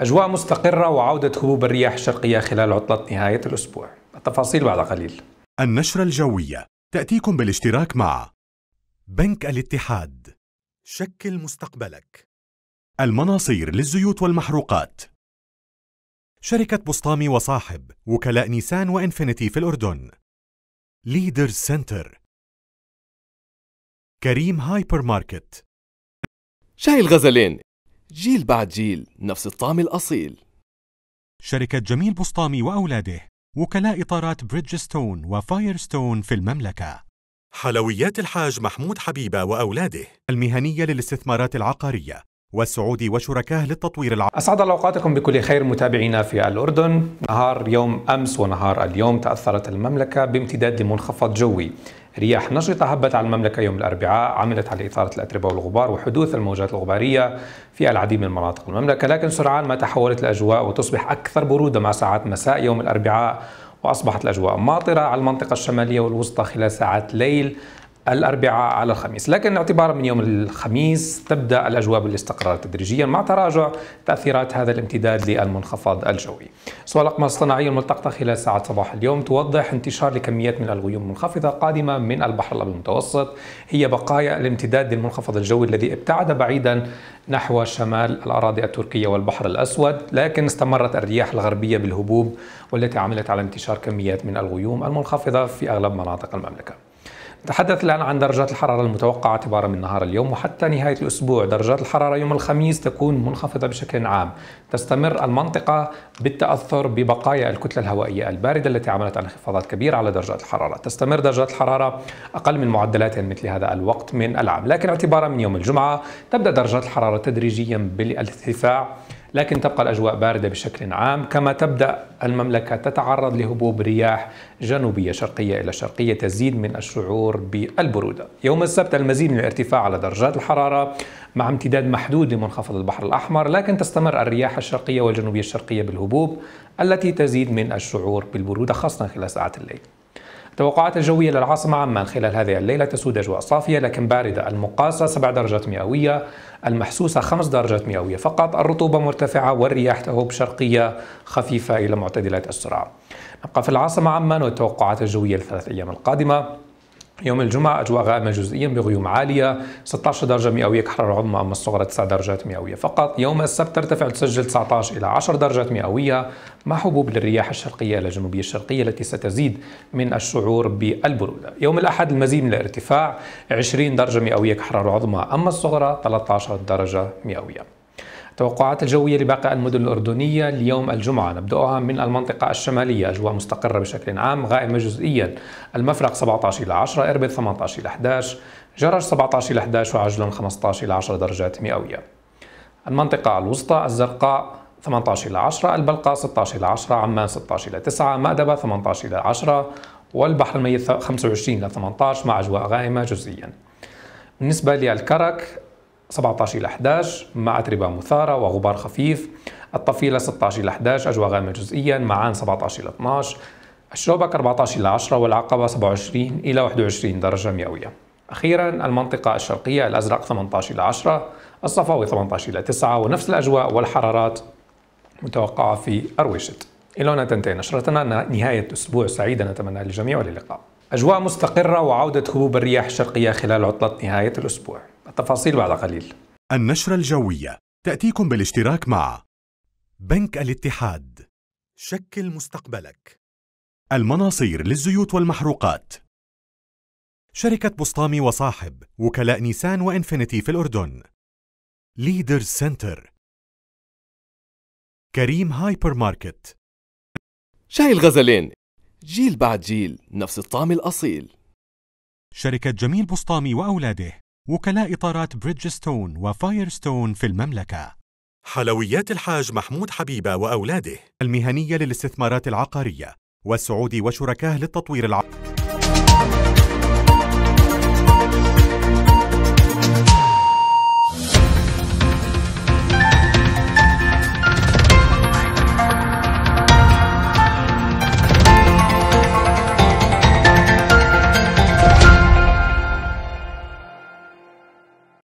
أجواء مستقرة وعودة هبوب الرياح الشرقية خلال عطلة نهاية الأسبوع التفاصيل بعد قليل النشرة الجوية تأتيكم بالاشتراك مع بنك الاتحاد شكل مستقبلك المناصير للزيوت والمحروقات شركة بسطامي وصاحب وكلاء نيسان وإنفينيتي في الأردن ليدر سنتر كريم هايبر ماركت شاي الغزلين جيل بعد جيل نفس الطعم الأصيل شركة جميل بسطامي وأولاده وكلاء إطارات بريدجستون وفايرستون في المملكة حلويات الحاج محمود حبيبة وأولاده المهنية للاستثمارات العقارية والسعودي وشركاه للتطوير العقاري أسعد الله أوقاتكم بكل خير متابعينا في الأردن نهار يوم أمس ونهار اليوم تأثرت المملكة بامتداد لمنخفض جوي رياح نشطة هبت على المملكة يوم الأربعاء عملت على إثارة الأتربة والغبار وحدوث الموجات الغبارية في العديد من مناطق المملكة لكن سرعان ما تحولت الأجواء وتصبح أكثر برودة مع ساعات مساء يوم الأربعاء وأصبحت الأجواء ماطرة على المنطقة الشمالية والوسطى خلال ساعات ليل الأربعاء على الخميس لكن اعتبارا من يوم الخميس تبدأ الأجواء بالاستقرار تدريجيا مع تراجع تأثيرات هذا الامتداد للمنخفض الجوي سوالق الأقمار الصناعية الملتقطة خلال ساعة صباح اليوم توضح انتشار لكميات من الغيوم المنخفضة قادمة من البحر الأبيض المتوسط هي بقايا الامتداد للمنخفض الجوي الذي ابتعد بعيدا نحو شمال الأراضي التركية والبحر الأسود لكن استمرت الرياح الغربية بالهبوب والتي عملت على انتشار كميات من الغيوم المنخفضة في أغلب مناطق المملكة تحدث الآن عن درجات الحرارة المتوقعة اعتبارا من نهار اليوم وحتى نهاية الأسبوع درجات الحرارة يوم الخميس تكون منخفضة بشكل عام تستمر المنطقة بالتأثر ببقايا الكتلة الهوائية الباردة التي عملت انخفاضات كبيرة على درجات الحرارة تستمر درجات الحرارة أقل من معدلات مثل هذا الوقت من العام لكن اعتبارا من يوم الجمعة تبدأ درجات الحرارة تدريجيا بالارتفاع لكن تبقى الأجواء باردة بشكل عام كما تبدأ المملكة تتعرض لهبوب رياح جنوبية شرقية إلى شرقية تزيد من الشعور بالبرودة يوم السبت المزيد من الارتفاع على درجات الحرارة مع امتداد محدود لمنخفض البحر الأحمر لكن تستمر الرياح الشرقية والجنوبية الشرقية بالهبوب التي تزيد من الشعور بالبرودة خاصة خلال ساعات الليل توقعات الجوية للعاصمة عمان خلال هذه الليلة تسود أجواء صافية لكن باردة المقاسة 7 درجات مئوية المحسوسة 5 درجات مئوية فقط الرطوبة مرتفعة والرياح تهب شرقية خفيفة إلى معتدلات السرعة نبقى في العاصمة عمان والتوقعات الجوية لثلاث أيام القادمة يوم الجمعة أجواء غائمة جزئيا بغيوم عالية 16 درجة مئوية كحرارة عظمى أما الصغرى 9 درجات مئوية فقط يوم السبت ترتفع تسجل 19 إلى 10 درجات مئوية مع حبوب للرياح الشرقية إلى الجنوبية الشرقية التي ستزيد من الشعور بالبرودة يوم الأحد المزيد من الارتفاع 20 درجة مئوية كحرارة عظمى أما الصغرى 13 درجة مئوية توقعات الجوية لباقي المدن الأردنية ليوم الجمعة نبدأها من المنطقة الشمالية أجواء مستقرة بشكل عام غائمة جزئيا المفرق 17 إلى 10 إربد 18 إلى 11 جرج 17 إلى 11 وعجلون 15 إلى 10 درجات مئوية المنطقة الوسطى الزرقاء 18 إلى 10 البلقاء 16 إلى 10 عمان 16 إلى 9 مأدبة 18 إلى 10 والبحر الميت 25 إلى 18 مع أجواء غائمة جزئيا بالنسبة للكرك 17 إلى 11 مع أتربة مثارة وغبار خفيف الطفيلة 16 إلى 11 أجواء غامة جزئيا معان 17 إلى 12 الشوبك 14 إلى 10 والعقبة 27 إلى 21 درجة مئوية أخيرا المنطقة الشرقية الأزرق 18 إلى 10 الصفاوي 18 إلى 9 ونفس الأجواء والحرارات متوقعة في أرويشت إلى هنا تنتهي نشرتنا نهاية أسبوع سعيدة نتمنى للجميع وللقاء أجواء مستقرة وعودة هبوب الرياح الشرقية خلال عطلة نهاية الأسبوع التفاصيل بعد قليل النشرة الجوية تأتيكم بالاشتراك مع بنك الاتحاد شكل مستقبلك المناصير للزيوت والمحروقات شركة بسطامي وصاحب وكلاء نيسان وإنفينيتي في الأردن ليدرز سنتر كريم هايبر ماركت شاي الغزلين جيل بعد جيل نفس الطعم الأصيل شركة جميل بسطامي وأولاده وكلاء إطارات بريدجستون وفايرستون في المملكة حلويات الحاج محمود حبيبة وأولاده المهنية للاستثمارات العقارية والسعودي وشركاه للتطوير العقاري